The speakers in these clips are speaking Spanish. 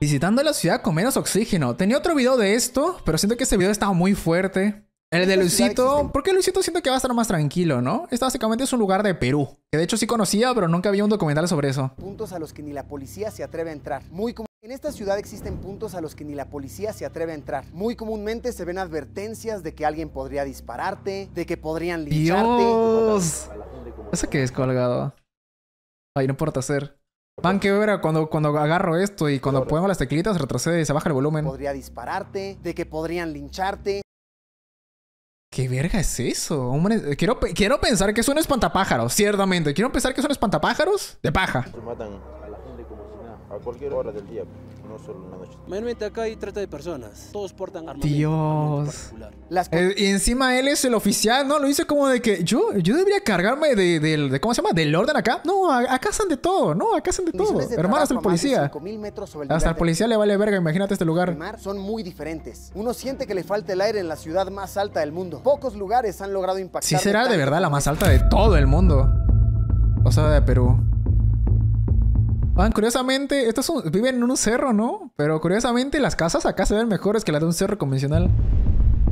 Visitando la ciudad con menos oxígeno. Tenía otro video de esto, pero siento que este video estaba muy fuerte. El de Luisito, porque Luisito siento que va a estar más tranquilo, ¿no? Este básicamente es un lugar de Perú, que de hecho sí conocía, pero nunca había un documental sobre eso. Puntos a los que ni la policía se atreve a entrar. Muy común. en esta ciudad existen puntos a los que ni la policía se atreve a entrar. Muy comúnmente se ven advertencias de que alguien podría dispararte, de que podrían lincharte. ¡Dios! ¿Eso qué es colgado? Ay, no importa hacer. Van que verga, cuando, cuando agarro esto y cuando pongo las teclitas retrocede y se baja el volumen. Podría dispararte, de que podrían lincharte. ¿Qué verga es eso? quiero, pensar que es un espantapájaros, ciertamente. Quiero pensar que son espantapájaros de paja. a cualquier hora del día no solo Mayormente acá hay trata de personas. Todos portan armas. Dios. Las... Eh, y encima él es el oficial, ¿no? Lo hizo como de que yo, yo debería cargarme de, de, de ¿cómo se llama? Del orden acá. No, acá hacen de todo, no, acá hacen de todo. Hermano, hasta el policía. Metros sobre el hasta el policía le vale verga, imagínate este lugar. Mar son muy diferentes. Uno siente que le falta el aire en la ciudad más alta del mundo. Pocos lugares han logrado impactar. Sí será de verdad la más este. alta de todo el mundo. O sea, de Perú curiosamente, estos viven en un cerro, ¿no? Pero curiosamente las casas acá se ven mejores que las de un cerro convencional.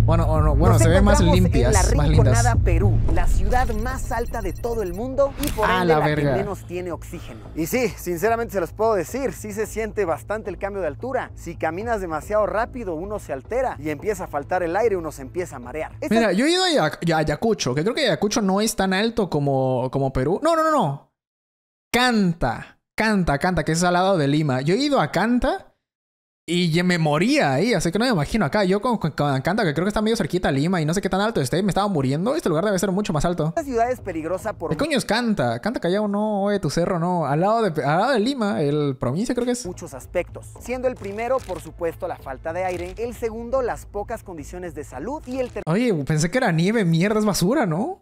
Bueno, o no, bueno, se ven más limpias, en la más Perú, la ciudad más alta de todo el mundo y por ah, la, que menos tiene oxígeno. Y sí, sinceramente se los puedo decir, sí se siente bastante el cambio de altura. Si caminas demasiado rápido, uno se altera y empieza a faltar el aire, uno se empieza a marear. Este Mira, yo he ido a, Ayacucho, que creo que Ayacucho no es tan alto como, como Perú. No, no, no, no. Canta. Canta, Canta, que es al lado de Lima. Yo he ido a Canta y me moría ahí, así que no me imagino acá. Yo con, Canta, que creo que está medio cerquita a Lima y no sé qué tan alto esté, me estaba muriendo. Este lugar debe ser mucho más alto. Esta ciudad es peligrosa por... ¿Qué coño es Canta? Canta Callao no, oye, tu cerro no. Al lado, de, al lado de Lima, el provincia creo que es. Muchos aspectos. Siendo el primero, por supuesto, la falta de aire. El segundo, las pocas condiciones de salud. Y el tercero... Oye, pensé que era nieve, mierda, es basura, ¿no?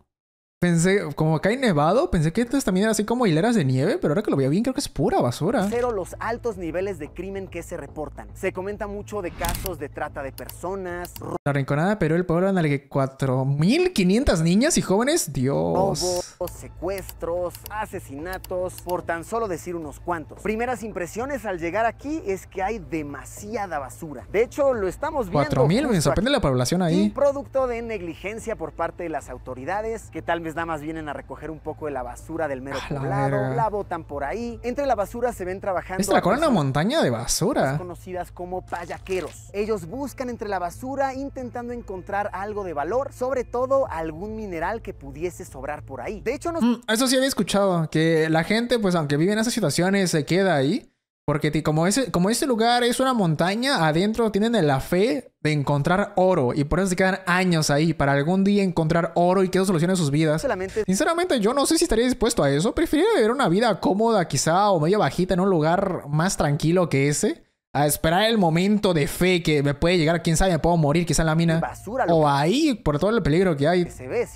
Pensé, como acá hay nevado, pensé que entonces también era así como hileras de nieve, pero ahora que lo veo bien creo que es pura basura. Cero los altos niveles de crimen que se reportan. Se comenta mucho de casos de trata de personas. La rinconada pero el pueblo en el que 4.500 niñas y jóvenes, Dios. secuestros, asesinatos, por tan solo decir unos cuantos. Primeras impresiones al llegar aquí es que hay demasiada basura. De hecho, lo estamos viendo. 4.000, me sorprende la población ahí. producto de negligencia por parte de las autoridades que tal les damas más vienen a recoger un poco de la basura del mero poblado, la, botan por ahí. Entre la basura se ven trabajando. Es la una montaña de basura. Conocidas como payaqueros. Ellos buscan entre la basura intentando encontrar algo de valor, sobre todo algún mineral que pudiese sobrar por ahí. De hecho, no mm, eso sí había escuchado, que la gente, pues aunque vive en esas situaciones, se queda ahí. Porque como ese, como ese lugar es una montaña, adentro tienen la fe de encontrar oro y por eso se quedan años ahí para algún día encontrar oro y que eso solucione sus vidas. Sinceramente, yo no sé si estaría dispuesto a eso. Preferiría vivir una vida cómoda, quizá o media bajita en un lugar más tranquilo que ese a esperar el momento de fe que me puede llegar, quién sabe, me puedo morir quizá en la mina. Basura, o ahí, por todo el peligro que hay. se ve,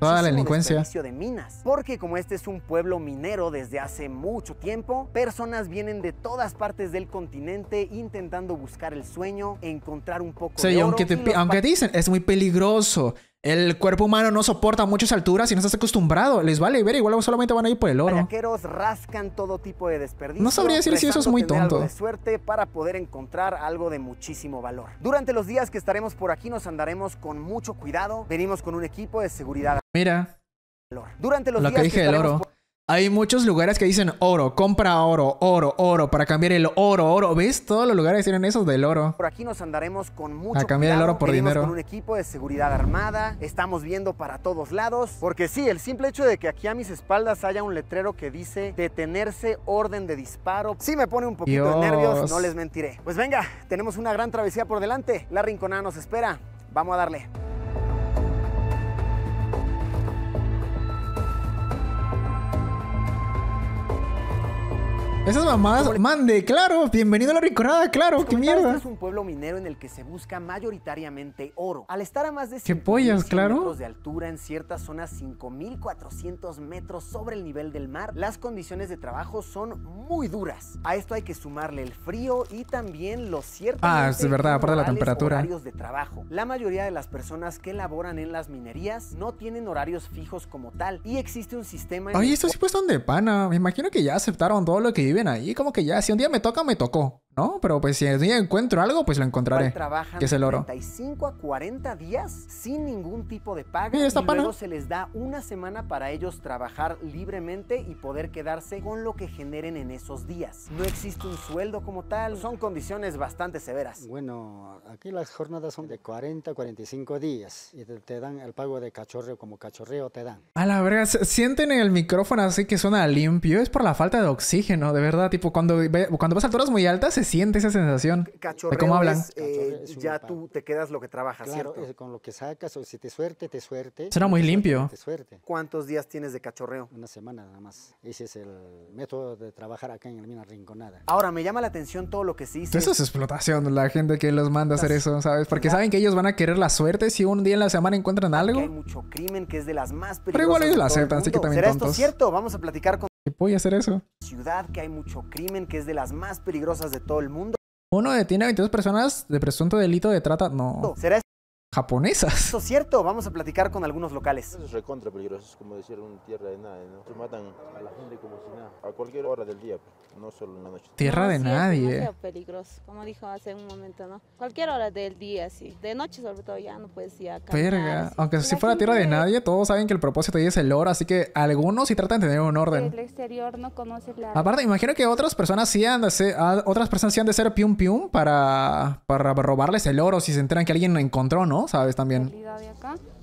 toda la delincuencia. de minas. Porque como este es un pueblo minero desde hace mucho tiempo, personas vienen de todas partes del continente intentando buscar el sueño, encontrar un poco sí, de oro. Aunque, te, aunque dicen, es muy peligroso. El cuerpo humano no soporta muchas alturas y no estás acostumbrado. Les vale ver, igual solamente van a ir por el oro. los rascan todo tipo de desperdicios. No sabría decir si eso es muy tonto. Algo de suerte para poder encontrar algo de muchísimo valor. Durante los días que estaremos por aquí nos andaremos con mucho cuidado. Venimos con un equipo de seguridad. Mira. Durante los lo días que dije el oro. Hay muchos lugares que dicen oro, compra oro, oro, oro, para cambiar el oro, oro. ¿Ves? Todos los lugares tienen esos del oro. Por aquí nos andaremos con mucho A cambiar el oro por dinero. con un equipo de seguridad armada, estamos viendo para todos lados, porque sí, el simple hecho de que aquí a mis espaldas haya un letrero que dice detenerse orden de disparo, sí me pone un poquito nervioso, de nervios, no les mentiré. Pues venga, tenemos una gran travesía por delante, la rinconada nos espera, vamos a darle. Esas mamás, mande, claro, bienvenido a la Ricorada, claro, qué mierda. es un pueblo minero en el que se busca mayoritariamente oro. Al estar a más de 100 claro? metros de altura en ciertas zonas 5400 metros sobre el nivel del mar, las condiciones de trabajo son muy duras. A esto hay que sumarle el frío y también los ciertos Ah, es verdad, aparte de la temperatura. horarios de trabajo. La mayoría de las personas que laboran en las minerías no tienen horarios fijos como tal y existe un sistema Ay, Oye, estos sí pues de pana. Me imagino que ya aceptaron todo lo que vive ahí, como que ya, si un día me toca, me tocó. ¿no? Pero pues si yo encuentro algo, pues lo encontraré. que es el oro. 35 a 40 días sin ningún tipo de paga y, y luego se les da una semana para ellos trabajar libremente y poder quedarse con lo que generen en esos días. No existe un sueldo como tal, son condiciones bastante severas. Bueno, aquí las jornadas son de 40 a 45 días y te, dan el pago de cachorreo como cachorreo te dan. A la verga, sienten en el micrófono así que suena limpio, es por la falta de oxígeno, de verdad, tipo cuando, cuando vas a alturas muy altas se siente esa sensación de cómo hablan. Eh, ya tú te quedas lo que trabajas, con lo que sacas, o si te suerte, te suerte. será muy limpio. ¿Cuántos días tienes de cachorreo? Una semana nada más. Ese es el método de trabajar acá en la mina Rinconada. Ahora, me llama la atención todo lo que se dice. Eso es explotación, la gente que los manda a hacer eso, ¿sabes? Porque saben que ellos van a querer la suerte si un día en la semana encuentran algo. mucho crimen que es de las más Pero igual ellos la aceptan, así ¿Será esto cierto? Vamos a platicar con ¿Qué voy a hacer eso? Ciudad que hay mucho crimen, que es de las más peligrosas de todo el mundo. Uno detiene a 22 personas de presunto delito de trata. No. ¿Será japonesas. Eso es cierto, vamos a platicar con algunos locales. Eso es recontra peligroso, es como decir un tierra de nadie, ¿no? Se matan a la gente como si nada, a cualquier hora del día, pues, no solo en la noche. Tierra de nadie. peligroso, como dijo hace un momento, ¿no? Cualquier hora del día, sí. De noche sobre todo ya no puedes ir a caminar, Verga, aunque si fuera tierra de nadie, todos saben que el propósito ahí es el oro, así que algunos sí tratan de tener un orden. El exterior no conoce la... Aparte, imagino que otras personas sí han de ser, ah, otras personas sí han de ser pium pium para, para robarles el oro si se enteran que alguien encontró, ¿no? ¿Sabes también?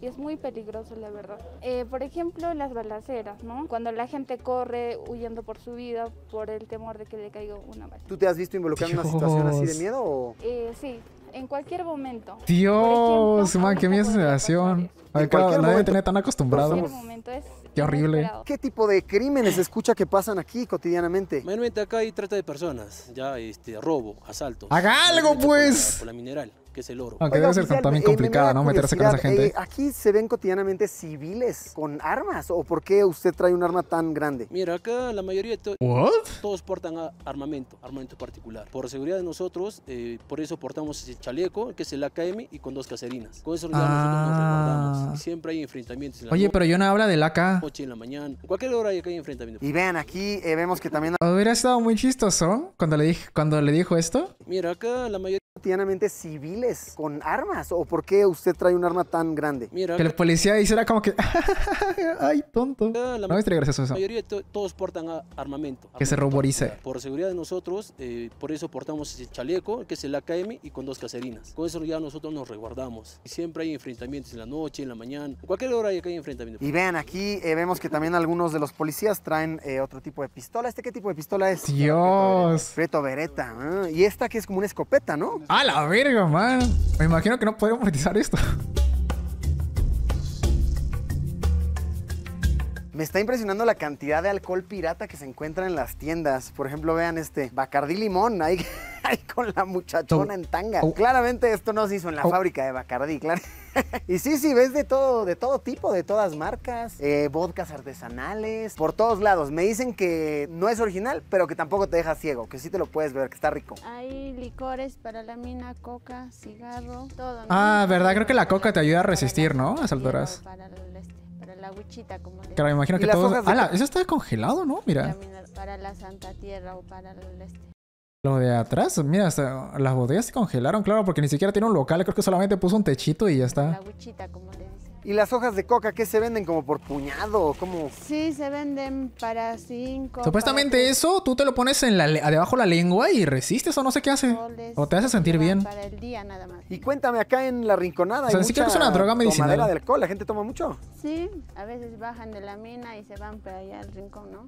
y es muy peligroso, la verdad. Eh, por ejemplo, las balaceras, ¿no? Cuando la gente corre huyendo por su vida por el temor de que le caiga una bala. ¿Tú te has visto involucrado en una situación así de miedo? O? Eh, sí, en cualquier momento. Dios, man, qué miedo sensación. nadie tiene tan acostumbrado. En momento es Qué horrible. ¿Qué tipo de crímenes escucha que pasan aquí cotidianamente? Mayormente acá hay trata de personas, ya este robo, asalto. ¡Haga algo pues! por la mineral que es el oro. Aunque debe ser también eh, complicado, ¿no? Meterse con esa gente. Eh, aquí se ven cotidianamente civiles con armas. ¿O por qué usted trae un arma tan grande? Mira, acá la mayoría de todos portan armamento, armamento particular. Por seguridad de nosotros, eh, por eso portamos ese chaleco, que es el AKM, y con dos caserinas. Con eso ah. nosotros nos ah. siempre hay enfrentamientos. Oye, pero yo no habla del AK. 8 en la mañana. cualquier hora hay que hay enfrentamientos. Y vean, aquí vemos que también... Hubiera estado muy chistoso cuando le, dije, cuando le dijo esto. Mira, acá la mayoría cotidianamente civiles con armas? ¿O por qué usted trae un arma tan grande? Mira, que la policía y era como que, ay, tonto. La, no gracioso eso. La mayoría todos portan armamento. Que se ruborice. Por seguridad de nosotros, eh, por eso portamos Ese chaleco, que es el AKM, y con dos caserinas. Con eso ya nosotros nos resguardamos. Siempre hay enfrentamientos en la noche, en la mañana, cualquier hora hay que hay enfrentamientos. Y vean, aquí eh, vemos que también algunos de los policías traen eh, otro tipo de pistola. ¿Este qué tipo de pistola es? Dios. Preto Beretta. Ah, y esta que es como una escopeta, ¿no? Ah, a la verga, man. Me imagino que no podemos monetizar esto. Me está impresionando la cantidad de alcohol pirata que se encuentra en las tiendas. Por ejemplo, vean este Bacardí Limón ahí, con la muchachona oh, en tanga. Oh. Claramente esto no se hizo en la oh. fábrica de Bacardí, claro. y sí, sí, ves de todo, de todo tipo, de todas marcas, eh, vodkas artesanales, por todos lados. Me dicen que no es original, pero que tampoco te deja ciego, que sí te lo puedes ver, que está rico. Hay licores para la mina, coca, cigarro, todo. Ah, verdad, creo que la coca te ayuda a resistir, ¿no? A saldoras. Para el este, para la huichita, como Claro, me imagino que todo... eso está congelado, ¿no? Mira. Para la Santa Tierra o para el este. Lo de atrás, mira, las bodegas se congelaron, claro, porque ni siquiera tiene un local, creo que solamente puso un techito y ya está. La como ¿Y las hojas de coca que se venden como por puñado? ¿Cómo? Sí, se venden para cinco. Supuestamente eso tú te lo pones en la, debajo de la lengua y resistes o no sé qué hace. O te hace sentir bien. Para el día nada más. Y cuéntame, acá en la rinconada. O sea, que es una droga medicinal. de alcohol, la gente toma mucho. Sí, a veces bajan de la mina y se van para allá al rincón, ¿no?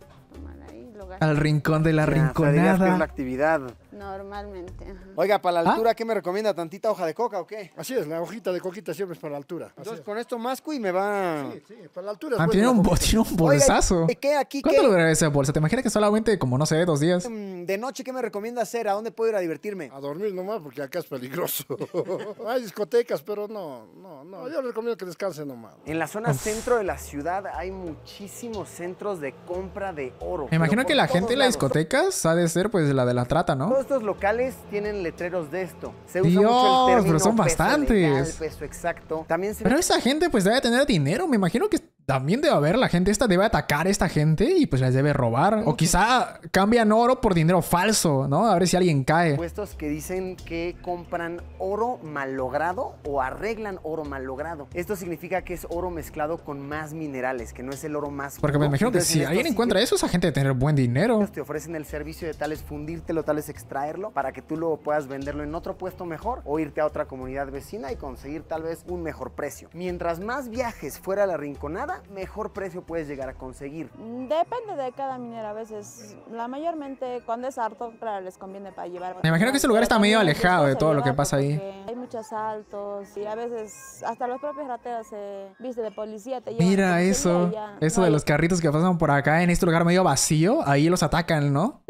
Al rincón de la rinconada. es la actividad Normalmente. Oiga, para la ¿Ah? altura, ¿qué me recomienda? ¿Tantita hoja de coca o qué? Así es, la hojita de coquita siempre es para la altura. Entonces, con esto masco y me va. Sí, sí, para la altura. Ah, tiene, un, bolsazo. Oiga, ¿qué, aquí, ¿Cuánto esa bolsa? ¿Te imaginas que solamente, como no sé, dos días? Mm, de noche, ¿qué me recomienda hacer? ¿A dónde puedo ir a divertirme? A dormir nomás, porque acá es peligroso. Hay discotecas, pero no, no, no. Yo les recomiendo que descansen nomás. En la zona centro de la ciudad hay muchísimos centros de compra de oro. Me imagino que la gente en las discotecas ha de ser, pues, la de la trata, ¿no? Estos locales tienen letreros de esto. Se usa Dios, mucho el pero son bastantes. exacto. También pero esa gente pues debe tener dinero. Me imagino que también debe haber la gente esta, debe atacar a esta gente y pues les debe robar. O quizá cambian oro por dinero falso, ¿no? A ver si alguien cae. Puestos que dicen que compran oro malogrado o arreglan oro malogrado. Esto significa que es oro mezclado con más minerales, que no es el oro más... Porque me imagino que si alguien encuentra eso, esa gente debe tener buen dinero. Te ofrecen el servicio de tales fundírtelo, tales extraerlo, para que tú luego puedas venderlo en otro puesto mejor o irte a otra comunidad vecina y conseguir tal vez un mejor precio. Mientras más viajes fuera la rinconada, mejor precio puedes llegar a conseguir? Depende de cada minera a veces. La mayormente cuando es harto, claro, les conviene para llevar. Me imagino que ese lugar está medio alejado de todo lo que pasa ahí. Hay muchos saltos y a veces hasta los propios rateros se viste de policía. Te Mira eso, eso de los carritos que pasan por acá en este lugar medio vacío, ahí los atacan, ¿no?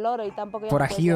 Por y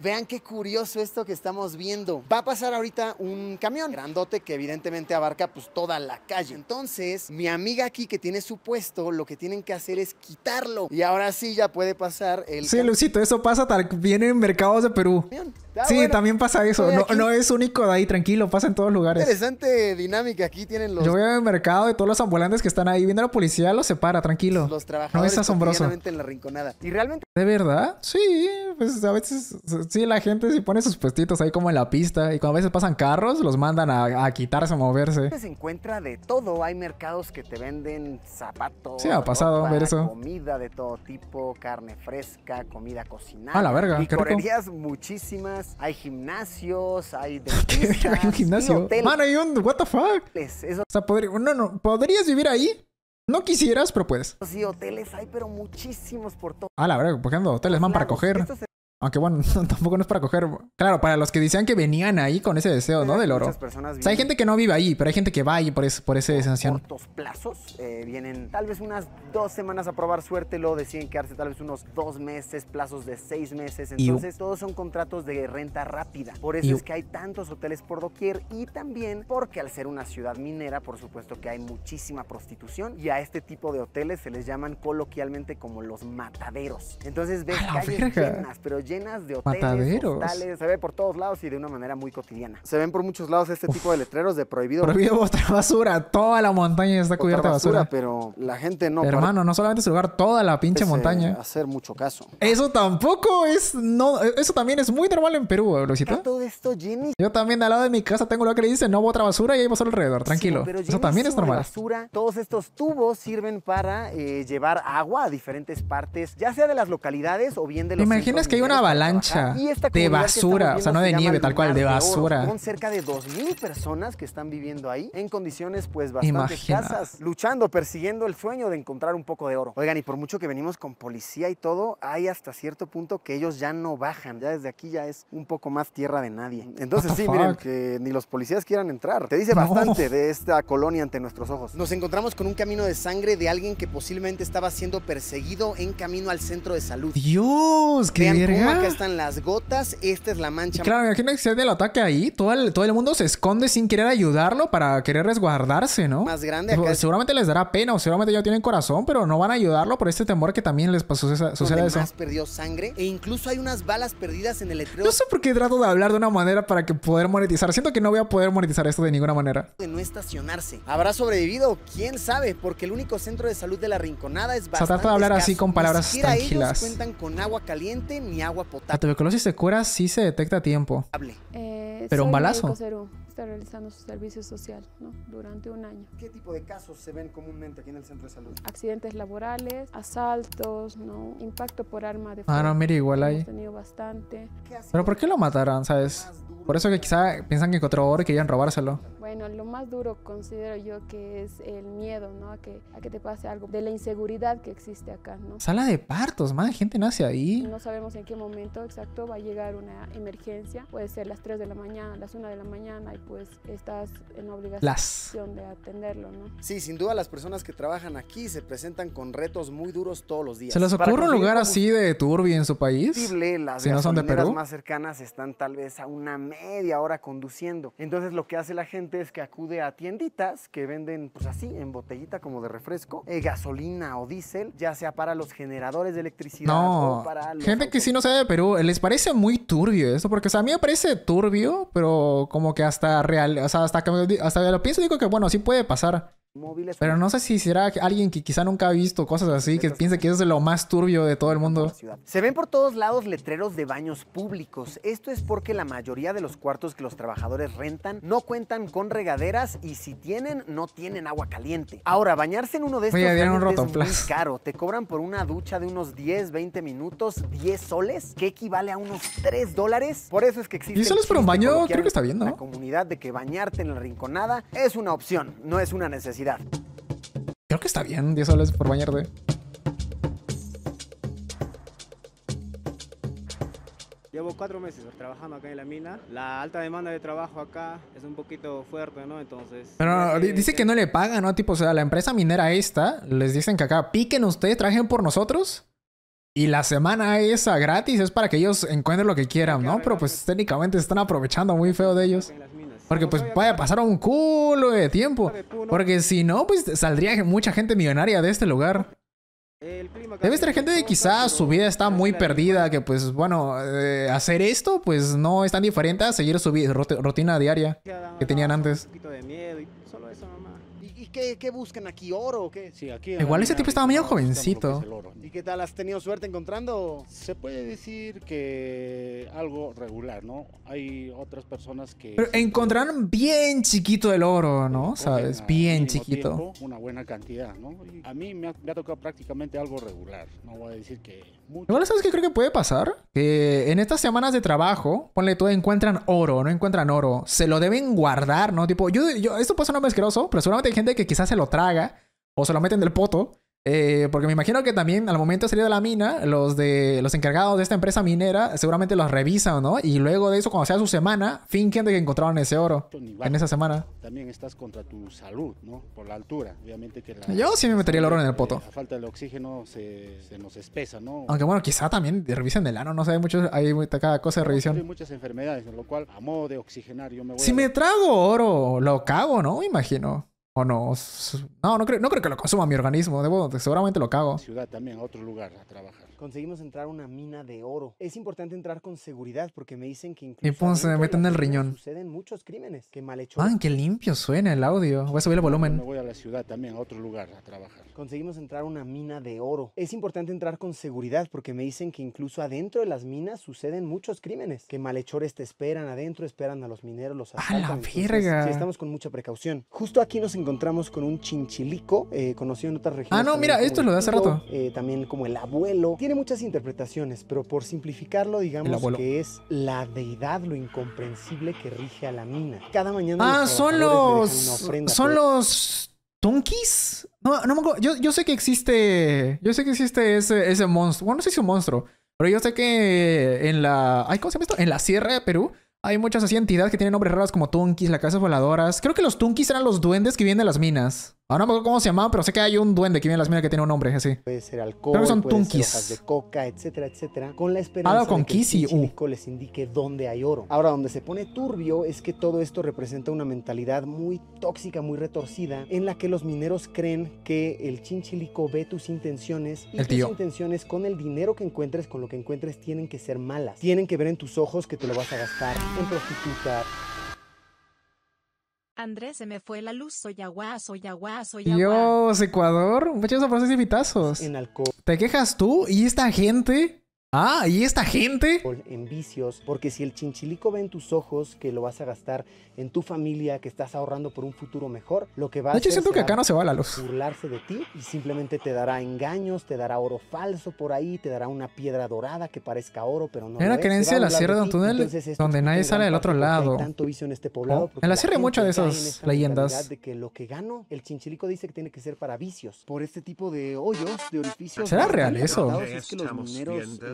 Vean qué curioso esto que estamos viendo. Va a pasar ahorita un camión grandote que evidentemente abarca pues toda la calle. Entonces, mi amiga aquí que tiene su puesto, lo que tienen que hacer es quitarlo. Y ahora sí ya puede pasar el... Sí, Lucito. eso pasa también en mercados de Perú. Ah, sí, también pasa eso. No, es único de ahí, tranquilo, pasa en todos lugares. Interesante dinámica, aquí tienen los... Yo veo el mercado de todos los ambulantes que están ahí, Viene la policía, los separa, tranquilo. Los no es asombroso. en la rinconada. Y realmente... ¿De verdad? Sí, pues a veces sí la gente sí pone sus puestitos ahí como en la pista y cuando a veces pasan carros los mandan a, a quitarse, a moverse. Se encuentra de todo, hay mercados que te venden venden zapatos. Sí, ha pasado ver eso. Comida de todo tipo, carne fresca, comida cocinada. A la verga, Licorerías qué rico. muchísimas. Hay gimnasios, hay hay un gimnasio. Mano, hay un... What the fuck? Eso... O sea, No, no. ¿Podrías vivir ahí? No quisieras, pero puedes. Sí, hoteles hay, pero muchísimos por todo. A la verga, ¿por qué Hoteles, man, para coger. Aunque bueno, tampoco no es para coger. Claro, para los que decían que venían ahí con ese deseo, ¿no? Del oro. Personas hay gente que no vive ahí, pero hay gente que va ahí por, ese, por ese sensación. cortos plazos. Eh, vienen tal vez unas dos semanas a probar suerte, luego deciden quedarse tal vez unos dos meses, plazos de seis meses. Entonces, todos son contratos de renta rápida. Por eso es que hay tantos hoteles por doquier y también porque al ser una ciudad minera, por supuesto que hay muchísima prostitución y a este tipo de hoteles se les llaman coloquialmente como los mataderos. Entonces ves calles llenas, pero llenas de hoteles, Mataderos. se ve por todos lados y de una manera muy cotidiana. Se ven por muchos lados este tipo de letreros de prohibido. Prohibido botar basura, toda la montaña está cubierta de basura, Pero la gente no. Hermano, no solamente su lugar, toda la pinche montaña. Hacer mucho caso. Eso tampoco es, no, eso también es muy normal en Perú, Luisito. Todo Yo también al lado de mi casa tengo lo que le dice, no botar basura y hay alrededor, tranquilo. eso también es normal. Basura, todos estos tubos sirven para eh, llevar agua a diferentes partes, ya sea de las localidades o bien de los. ¿Te que hay una avalancha de basura, o sea, no de nieve, tal cual, de basura. Con cerca de 2.000 personas que están viviendo ahí en condiciones pues bastante escasas, luchando, persiguiendo el sueño de encontrar un poco de oro. Oigan, y por mucho que venimos con policía y todo, hay hasta cierto punto que ellos ya no bajan, ya desde aquí ya es un poco más tierra de nadie. Entonces sí, miren, que ni los policías quieran entrar. Te dice bastante de esta colonia ante nuestros ojos. Nos encontramos con un camino de sangre de alguien que posiblemente estaba siendo perseguido en camino al centro de salud. Dios, qué verga acá están las gotas, esta es la mancha. Claro, imagínense que se del ataque ahí, todo el, todo el mundo se esconde sin querer ayudarlo para querer resguardarse, ¿no? Más grande Seguramente les dará pena o seguramente ya tienen corazón, pero no van a ayudarlo por este temor que también les pasó, sucede eso. perdió sangre e incluso hay unas balas perdidas en el No sé por qué trato de hablar de una manera para que poder monetizar. Siento que no voy a poder monetizar esto de ninguna manera. De no estacionarse. ¿Habrá sobrevivido? ¿Quién sabe? Porque el único centro de salud de la Rinconada es bastante Se trata de hablar así con palabras tranquilas. Ellos cuentan con agua caliente ni agua la tuberculosis se cura si se detecta a tiempo. pero un balazo realizando su servicio social ¿no? durante un año. ¿Qué tipo de casos se ven comúnmente aquí en el centro de salud? Accidentes laborales, asaltos, ¿no? impacto por arma de fuego. Ah, no, mira, igual hay. Hemos tenido bastante. Pero ¿por qué lo matarán, sabes? Por eso que quizá piensan que encontró oro y querían robárselo. Bueno, lo más duro considero yo que es el miedo, ¿no? A que, a que te pase algo, de la inseguridad que existe acá, ¿no? Sala de partos, más gente nace ahí. No sabemos en qué momento exacto va a llegar una emergencia. Puede ser las 3 de la mañana, las 1 de la mañana, y pues estás en obligación de atenderlo, ¿no? Sí, sin duda las personas que trabajan aquí se presentan con retos muy duros todos los días. ¿Se les ocurre un lugar así de turbio en su país? las si más cercanas están tal vez a una media hora conduciendo. Entonces lo que hace la gente es que acude a tienditas que venden pues así en botellita como de refresco, eh, gasolina o diésel, ya sea para los generadores de electricidad o para gente que sí no sabe de Perú, les parece muy turbio eso porque a mí me parece turbio, pero como que hasta real, o sea, hasta que, hasta que lo pienso digo que, bueno, sí puede pasar móviles. Pero no sé si será alguien que quizá nunca ha visto cosas así, que piense que eso es lo más turbio de todo el mundo. Se ven por todos lados letreros de baños públicos. Esto es porque la mayoría de los cuartos que los trabajadores rentan no cuentan con regaderas y si tienen, no tienen agua caliente. Ahora, bañarse en uno de estos Oye, un es muy caro. Te cobran por una ducha de unos 10, 20 minutos, 10 soles, que equivale a unos 3 dólares. Por eso es que existe... 10 soles por un baño creo que está bien, ¿no? La comunidad de que bañarte en la rinconada es una opción, no es una necesidad. Creo que está bien, 10 soles por de. Llevo cuatro meses trabajando acá en la mina. La alta demanda de trabajo acá es un poquito fuerte, ¿no? Entonces... Pero dice que no le pagan, ¿no? Tipo, o sea, la empresa minera esta, les dicen que acá piquen ustedes, trajen por nosotros. Y la semana esa gratis es para que ellos encuentren lo que quieran, ¿no? Pero pues técnicamente se están aprovechando muy feo de ellos. Porque pues vaya, a pasar un culo de tiempo. Porque si no, pues saldría mucha gente millonaria de este lugar. Debe ser gente de quizás su vida está muy perdida, que pues bueno, eh, hacer esto pues no es tan diferente a seguir su rutina diaria que tenían antes. ¿Y, qué, buscan aquí? ¿Oro o qué? Sí, aquí. Igual ese tipo estaba medio jovencito. ¿Y qué tal? ¿Has tenido suerte encontrando? Se puede decir que algo regular, ¿no? Hay otras personas que. Pero encontraron bien chiquito el oro, ¿no? ¿Sabes? Bien chiquito. una buena cantidad, ¿no? a mí me ha, tocado prácticamente algo regular. No voy a decir que. Igual, ¿sabes qué creo que puede pasar? Que en estas semanas de trabajo, ponle tú encuentran oro, no encuentran oro. Se lo deben guardar, ¿no? Tipo, yo, yo esto pasa no asqueroso, pero seguramente gente que quizás se lo traga o se lo meten del poto. Eh, porque me imagino que también al momento de salir de la mina, los, de, los encargados de esta empresa minera seguramente los revisan, ¿no? Y luego de eso, cuando sea su semana, fingen de que encontraron ese oro en esa semana. También estás contra tu salud, ¿no? Por la altura, obviamente que la, Yo sí me metería el oro en el poto. Eh, falta oxígeno se, se, nos espesa, ¿no? Aunque bueno, quizá también revisen el ano, no sé, hay, muchos, hay cada cosa de revisión. Hay muchas enfermedades, lo cual, a modo de oxigenar, yo me voy Si me trago oro, lo cago, ¿no? Imagino no, no, creo, no creo que lo consuma mi organismo. Debo, seguramente lo cago. Ciudad también, otro lugar a trabajar. Conseguimos entrar a una mina de oro. Es importante entrar con seguridad porque me dicen que incluso. Y pues, meten en el riñón. Suceden muchos crímenes que malhechores. Man, qué limpio suena el audio. Voy a subir el volumen. Me voy a la ciudad también, a otro lugar a trabajar. Conseguimos entrar a una mina de oro. Es importante entrar con seguridad porque me dicen que incluso adentro de las minas suceden muchos crímenes. Que malhechores te esperan adentro, esperan a los mineros, los asaltan. ¡A la verga! estamos con mucha precaución. Justo aquí nos encontramos encontramos con un chinchilico, eh, conocido en otras regiones. Ah, no, mira, esto es lo de hace rato. Eh, también como el abuelo. Tiene muchas interpretaciones, pero por simplificarlo, digamos que es la deidad, lo incomprensible que rige a la mina. Cada mañana. Ah, son los. Son los. ¿Tonkis? No, no me acuerdo. Yo, yo, sé que existe. Yo sé que existe ese, ese monstruo. Bueno, no sé si es un monstruo. Pero yo sé que en la. Ay, ¿Cómo se llama esto? En la Sierra de Perú hay muchas así entidades que tienen nombres raros como Tunkis, la Casa Voladoras. Creo que los Tunkis eran los duendes que vienen de las minas. Ahora no me acuerdo cómo se llama? pero sé que hay un duende que viene a las minas que tiene un nombre así. Puede ser alcohol, creo que son puede Ser de coca, etcétera, etcétera. Con la esperanza con de que el uh. les indique dónde hay oro. Ahora, donde se pone turbio es que todo esto representa una mentalidad muy tóxica, muy retorcida, en la que los mineros creen que el chinchilico ve tus intenciones y tus intenciones con el dinero que encuentres, con lo que encuentres, tienen que ser malas. Tienen que ver en tus ojos que te lo vas a gastar en prostitutas, Andrés, se me fue la luz, soy agua, soy agua, soy agua. Dios, Ecuador, muchas gracias por esos invitazos. ¿Te quejas tú y esta gente? Ah, ¿y esta gente? En vicios, porque si el chinchilico ve en tus ojos que lo vas a gastar en tu familia, que estás ahorrando por un futuro mejor, lo que va a hecho, hacer siento que acá no se va la luz. burlarse de ti y simplemente te dará engaños, te dará oro falso por ahí, te dará una piedra dorada que parezca oro, pero no. Era creencia de la sierra de un túnel donde nadie sale del otro lado. Tanto vicio en este poblado. Oh, en la, sierra hay muchas de esas leyendas. De que lo que gano, el chinchilico dice que tiene que ser para vicios, por este tipo de hoyos, de orificios. ¿Será real eso? Es que los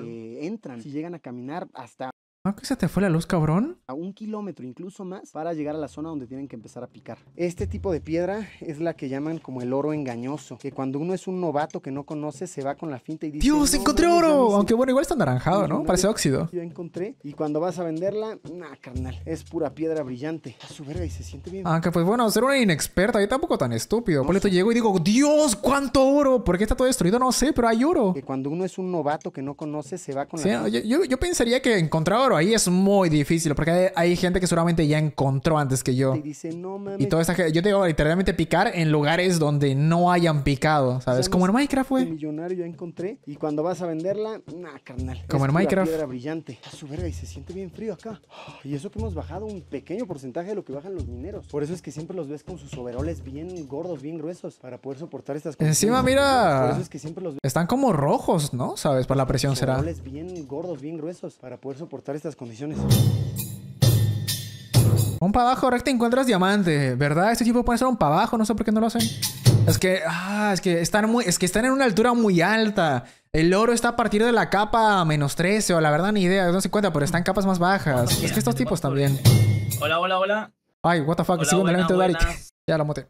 eh, entran, si llegan a caminar hasta ¿No que se te fue la luz, cabrón? A un kilómetro, incluso más, para llegar a la zona donde tienen que empezar a picar. Este tipo de piedra es la que llaman como el oro engañoso, que cuando uno es un novato que no conoce, se va con la finta y dice... ¡Dios, encontré oro! Aunque bueno, igual está anaranjado, ¿no? Parece óxido. Yo encontré, y cuando vas a venderla, nah, carnal, es pura piedra brillante. A su verga y se siente bien. Aunque pues bueno, ser una inexperta, yo tampoco tan estúpido. Por esto llego y digo, ¡Dios, cuánto oro! ¿Por qué está todo destruido? No sé, pero hay oro. Que cuando uno es un novato que no conoce, se va con la... Sí, yo, yo, yo pensaría que encontrar oro ahí es muy difícil porque hay, gente que seguramente ya encontró antes que yo. Y dice, no mames. Y toda esta gente, yo te digo literalmente picar en lugares donde no hayan picado, ¿sabes? Como en Minecraft, güey. Millonario ya encontré y cuando vas a venderla, nah, carnal. Como en Minecraft. Piedra brillante. A su verga y se siente bien frío acá. Y eso que hemos bajado un pequeño porcentaje de lo que bajan los mineros. Por eso es que siempre los ves con sus overoles bien gordos, bien gruesos para poder soportar estas cosas. Encima, mira. Por eso es que siempre los Están como rojos, ¿no? ¿Sabes? Para la presión será. Overoles bien gordos, bien gruesos para poder soportar condiciones. Un para abajo, te encuentras diamante, ¿verdad? Este tipo puede ser un para abajo, no sé por qué no lo hacen. Es que, ah, es que están muy, es que están en una altura muy alta. El oro está a partir de la capa menos 13, o la verdad ni idea, no se cuenta, pero están capas más bajas. Es que estos tipos también. Hola, hola, hola. Ay, what the fuck, sigo en el Ya lo mote.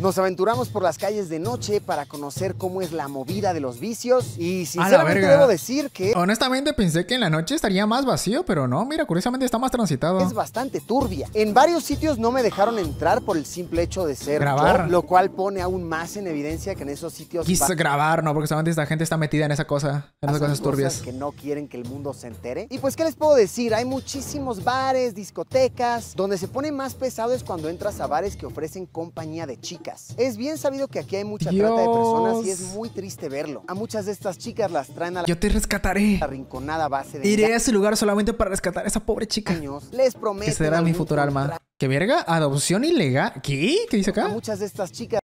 Nos aventuramos por las calles de noche para conocer cómo es la movida de los vicios y sinceramente debo decir que... Honestamente pensé que en la noche estaría más vacío, pero no, mira, curiosamente está más transitado. Es bastante turbia. En varios sitios no me dejaron entrar por el simple hecho de ser grabar, lo cual pone aún más en evidencia que en esos sitios Quise grabar, no, porque solamente esta gente está metida en esa cosa, en esas cosas turbias que no quieren que el mundo se entere. Y pues qué les puedo decir, hay muchísimos bares, discotecas, donde se pone más pesado es cuando entras a bares que ofrecen compañía de chicas es bien sabido que aquí hay mucha trata de personas y es muy triste verlo. A muchas de estas chicas las traen a la... Yo te rescataré. La rinconada base Iré a ese lugar solamente para rescatar a esa pobre chica. les prometo... Que será mi futura alma. ¿Qué verga? ¿Adopción ilegal? ¿Qué? ¿Qué dice acá? A muchas de estas chicas...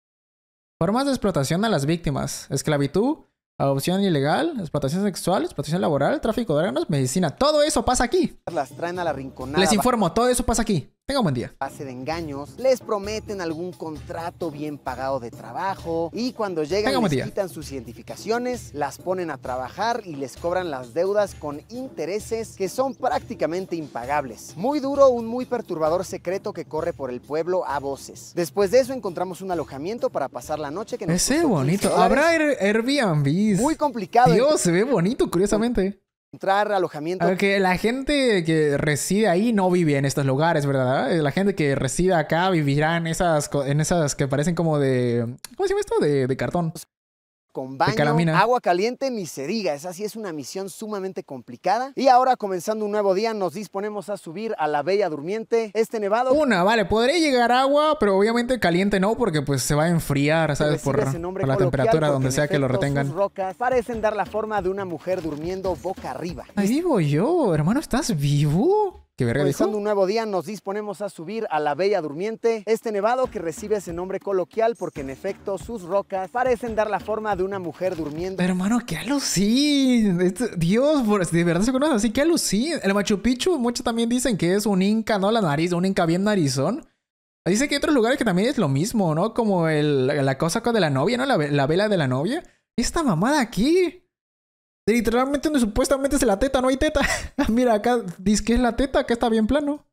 Formas de explotación a las víctimas. Esclavitud, adopción ilegal, explotación sexual, explotación laboral, tráfico de órganos, medicina. Todo eso pasa aquí. Las traen a la rinconada. Les informo, todo eso pasa aquí. Tenga buen día. Base de engaños, les prometen algún contrato bien pagado de trabajo y cuando llegan les quitan sus identificaciones, las ponen a trabajar y les cobran las deudas con intereses que son prácticamente impagables. Muy duro, un muy perturbador secreto que corre por el pueblo a voces. Después de eso encontramos un alojamiento para pasar la noche que nos Ese bonito. Habrá Airbnb. Muy complicado. ¿eh? Dios, se ve bonito, curiosamente. Entrar, alojamiento. Porque ah, la gente que reside ahí no vive en estos lugares, ¿verdad? Ah, eh, la gente que reside acá vivirá en esas, en esas que parecen como de... ¿Cómo se llama esto? De, de cartón con baño, agua caliente, ni se diga. Esa sí es una misión sumamente complicada. Y ahora, comenzando un nuevo día, nos disponemos a subir a la Bella Durmiente este nevado. Una, vale, podría llegar agua, pero obviamente caliente no, porque pues se va a enfriar, ¿sabes? Por, la temperatura, donde sea que lo retengan. parecen dar la forma de una mujer durmiendo boca arriba. vivo yo, hermano, ¿estás vivo? Comenzando un nuevo día, nos disponemos a subir a la Bella Durmiente, este nevado que recibe ese nombre coloquial porque en efecto sus rocas parecen dar la forma de una mujer durmiendo. Pero, hermano, qué alucin. Dios, de verdad se conoce así, qué alucí. El Machu Picchu, muchos también dicen que es un inca, ¿no? La nariz, un inca bien narizón. Dice que hay otros lugares que también es lo mismo, ¿no? Como la cosa de la novia, ¿no? La, la vela de la novia. Esta mamada aquí Literalmente donde supuestamente es la teta, no hay teta. Ah, mira, acá dice que es la teta, acá está bien plano.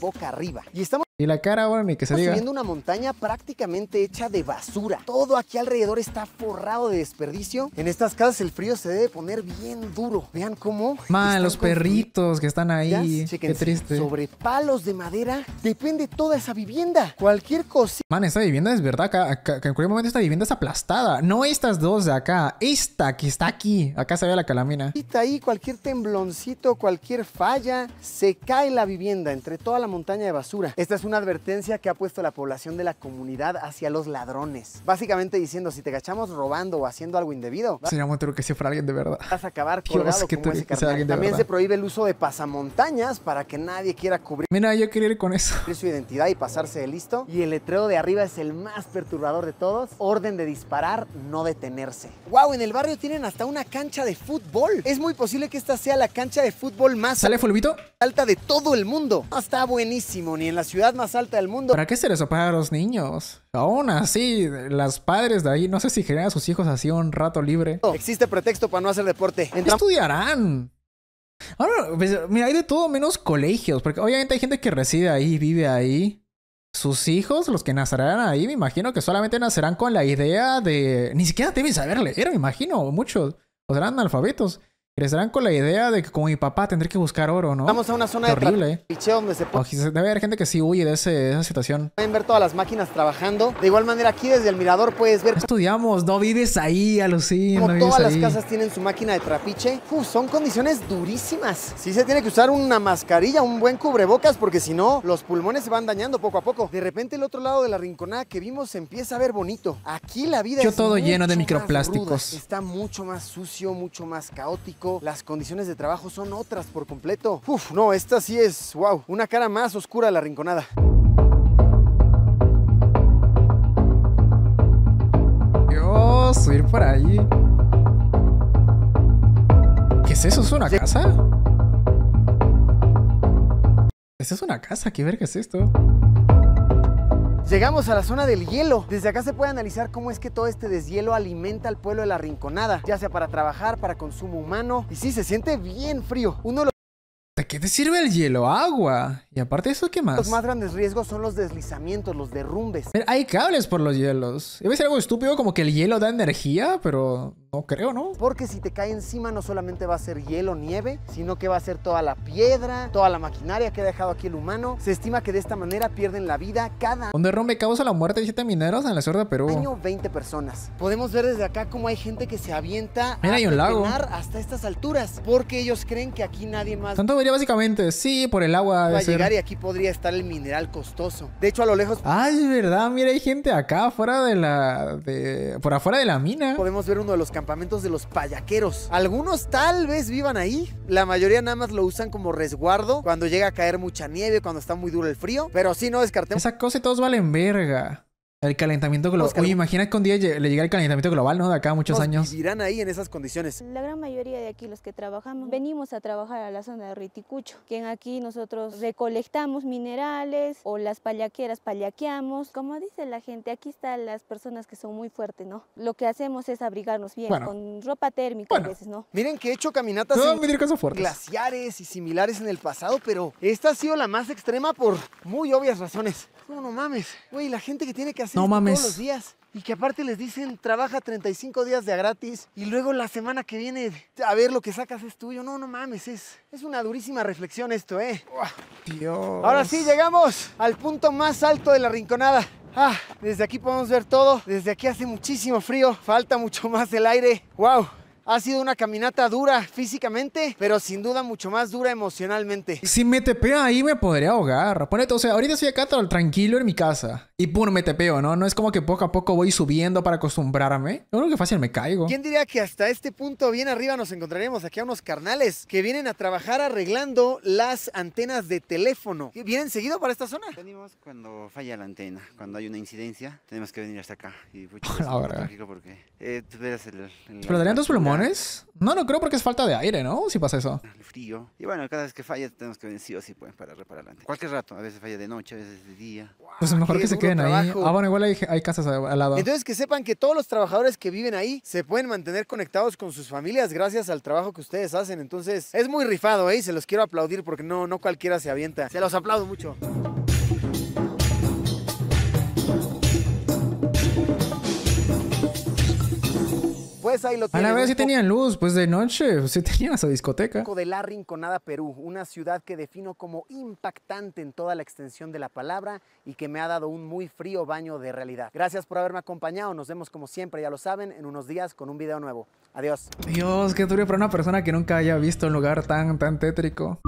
Boca arriba. Y estamos y la cara ahora bueno, ni que se diga. Subiendo una montaña prácticamente hecha de basura. Todo aquí alrededor está forrado de desperdicio. En estas casas el frío se debe poner bien duro. Vean cómo. Man, los perritos que están ahí. Qué triste. Sobre palos de madera depende toda esa vivienda. Cualquier cosa. Man, esta vivienda es verdad. Que, en cualquier momento esta vivienda es aplastada. No estas dos de acá. Esta que está aquí. Acá se ve la calamina. Ahí cualquier tembloncito, cualquier falla, se cae la vivienda entre toda la montaña de basura. Esta es una advertencia que ha puesto la población de la comunidad hacia los ladrones. Básicamente diciendo, si te cachamos robando o haciendo algo indebido... Sería muy que sea para alguien de verdad. Vas a acabar colgado como También se prohíbe el uso de pasamontañas para que nadie quiera cubrir... Mira, yo quería ir con eso. ...su identidad y pasarse de listo. Y el letrero de arriba es el más perturbador de todos. Orden de disparar, no detenerse. ¡Wow! En el barrio tienen hasta una cancha de fútbol. Es muy posible que esta sea la cancha de fútbol más... ¿Sale Fulvito? Alta de todo el mundo. No está buenísimo, ni en la ciudad más alta del mundo. ¿Para qué se les opera a los niños? Aún así, las padres de ahí no sé si generan a sus hijos así un rato libre. existe pretexto para no hacer deporte. ¿Qué estudiarán? Ahora, pues, mira, hay de todo menos colegios, porque obviamente hay gente que reside ahí, vive ahí. Sus hijos, los que nacerán ahí, me imagino que solamente nacerán con la idea de... Ni siquiera deben saber leer, me imagino, muchos. O serán analfabetos. Crecerán con la idea de que como mi papá tendré que buscar oro, ¿no? Vamos a una zona de horrible. ¿eh? donde se puede... debe haber gente que sí huye de, esa situación. Pueden ver todas las máquinas trabajando. De igual manera aquí desde el mirador puedes ver... Estudiamos, no vives ahí, alucina. Como todas las casas tienen su máquina de trapiche. Uf, son condiciones durísimas. Sí se tiene que usar una mascarilla, un buen cubrebocas, porque si no, los pulmones se van dañando poco a poco. De repente el otro lado de la rinconada que vimos empieza a ver bonito. Aquí la vida Yo todo lleno de microplásticos. Está mucho más sucio, mucho más caótico las condiciones de trabajo son otras por completo. Uf, no, esta sí es, wow, una cara más oscura la rinconada. Dios, ir por ahí. ¿Qué es eso? ¿Es una casa? ¿Esta es una casa? ¿Qué verga es esto? Llegamos a la zona del hielo. Desde acá se puede analizar cómo es que todo este deshielo alimenta al pueblo de la Rinconada, ya sea para trabajar, para consumo humano. Y sí, se siente bien frío. Uno lo ¿De qué te sirve el hielo? Agua. Y aparte de eso, ¿qué más? Los más grandes riesgos son los deslizamientos, los derrumbes. hay cables por los hielos. Debe ser algo estúpido como que el hielo da energía, pero creo, ¿no? Porque si te cae encima no solamente va a ser hielo, nieve, sino que va a ser toda la piedra, toda la maquinaria que ha dejado aquí el humano. Se estima que de esta manera pierden la vida cada... Un derrumbe causa la muerte de siete mineros en la ciudad de Perú. Año 20 personas. Podemos ver desde acá cómo hay gente que se avienta Mira, a un hasta estas alturas, porque ellos creen que aquí nadie más... Tanto vería básicamente, sí, por el agua. Va a llegar y aquí podría estar el mineral costoso. De hecho, a lo lejos... Ah, es verdad, mira, hay gente acá, fuera de la... por afuera de la mina. Podemos ver uno de los campos de los payaqueros. Algunos tal vez vivan ahí, la mayoría nada más lo usan como resguardo cuando llega a caer mucha nieve, cuando está muy duro el frío, pero si no descartemos. Esa cosa y todos valen verga. El calentamiento global. Oye, imagina que un día le llega el calentamiento global, ¿no? De acá a muchos años. Irán ahí en esas condiciones. La gran mayoría de aquí, los que trabajamos, venimos a trabajar a la zona de Riticucho, quien aquí nosotros recolectamos minerales o las pallaqueras payaqueamos. Como dice la gente, aquí están las personas que son muy fuertes, ¿no? Lo que hacemos es abrigarnos bien con ropa térmica a veces, ¿no? Miren que he hecho caminatas en glaciares y similares en el pasado, pero esta ha sido la más extrema por muy obvias razones. No, no mames. Güey, la gente que tiene que hacer no mames. Todos los días. Y que aparte les dicen, trabaja 35 días de gratis y luego la semana que viene, a ver, lo que sacas es tuyo. No, no mames, es, es una durísima reflexión esto, ¿eh? Dios. Ahora sí, llegamos al punto más alto de la rinconada. Ah, desde aquí podemos ver todo. Desde aquí hace muchísimo frío, falta mucho más el aire. ¡Wow! Ha sido una caminata dura físicamente, pero sin duda mucho más dura emocionalmente. Si me te pega ahí me podría ahogar. Ponete, o sea, ahorita estoy acá tranquilo en mi casa y pum, me tepeo, ¿no? No es como que poco a poco voy subiendo para acostumbrarme. Yo creo que fácil me caigo. ¿Quién diría que hasta este punto bien arriba nos encontraremos aquí a unos carnales que vienen a trabajar arreglando las antenas de teléfono? ¿Vienen seguido para esta zona? Venimos cuando falla la antena, cuando hay una incidencia, tenemos que venir hasta acá. Y, pucha, la porque eh, dos pulmones? No, no creo porque es falta de aire, ¿no? Si pasa eso. frío. Y bueno, cada vez que falla tenemos que venir sí pueden parar, pues, para repararla. Cualquier rato. A veces falla de noche, a veces de día. Pues es mejor que se queden ahí. Ah, bueno, igual hay, hay casas al lado. Entonces que sepan que todos los trabajadores que viven ahí se pueden mantener conectados con sus familias gracias al trabajo que ustedes hacen. Entonces es muy rifado, ¿eh? Se los quiero aplaudir porque no, no cualquiera se avienta. Se los aplaudo mucho. A la vez sí tenían luz, pues de noche, pues, sí tenían esa discoteca. De La Rinconada, Perú, una ciudad que defino como impactante en toda la extensión de la palabra y que me ha dado un muy frío baño de realidad. Gracias por haberme acompañado. Nos vemos como siempre, ya lo saben, en unos días con un video nuevo. Adiós. Dios, qué duro para una persona que nunca haya visto un lugar tan, tan tétrico.